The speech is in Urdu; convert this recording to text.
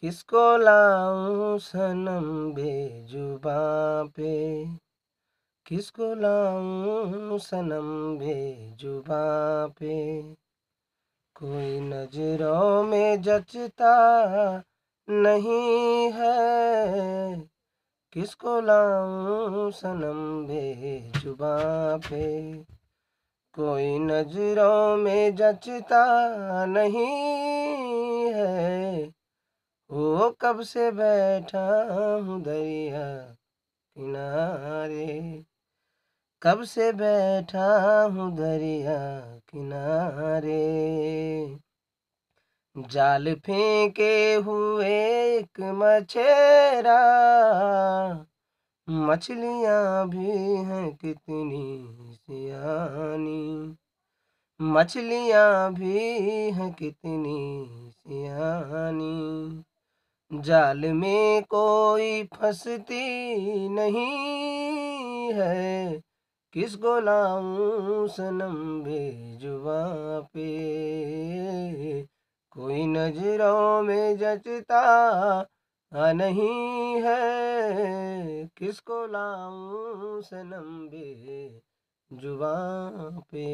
کس کو لاؤں سنم بے زباں پہ کس کو لاؤں سنم بے جباں پہ کوئی نجروں میں جچتا نہیں ہے کس کو لاؤں سنم بے زباں پہ کوئی نجروں میں جچتا نہیں وہ کب سے بیٹھا ہوں دریا کنارے کب سے بیٹھا ہوں دریا کنارے جال پھینکے ہوئے ایک مچھیرا مچھلیاں بھی ہیں کتنی سیانی مچھلیاں بھی ہیں کتنی سیانی جال میں کوئی پھنستی نہیں ہے کس سنم بے جباں پہ کوئی نجروں میں جچتا نہیں ہے کس کو لاؤں بے جباں پہ